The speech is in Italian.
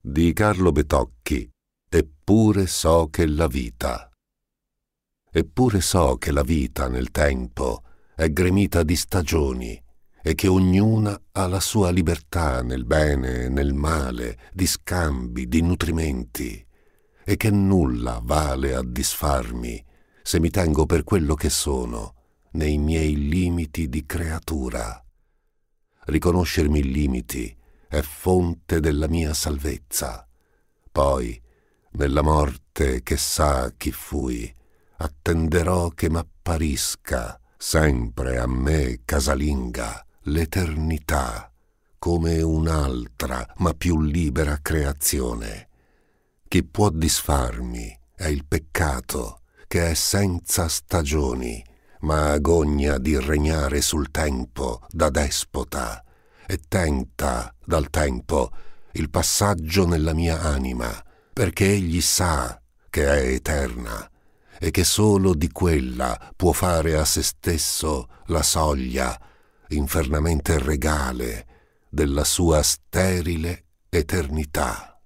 di Carlo Betocchi Eppure so che la vita. Eppure so che la vita nel tempo è gremita di stagioni e che ognuna ha la sua libertà nel bene e nel male, di scambi, di nutrimenti, e che nulla vale a disfarmi se mi tengo per quello che sono, nei miei limiti di creatura. Riconoscermi i limiti è fonte della mia salvezza. Poi, nella morte che sa chi fui, attenderò che m'apparisca sempre a me casalinga l'eternità come un'altra ma più libera creazione. Chi può disfarmi è il peccato che è senza stagioni, ma agogna di regnare sul tempo da despota e tenta dal tempo il passaggio nella mia anima, perché egli sa che è eterna e che solo di quella può fare a se stesso la soglia infernamente regale della sua sterile eternità.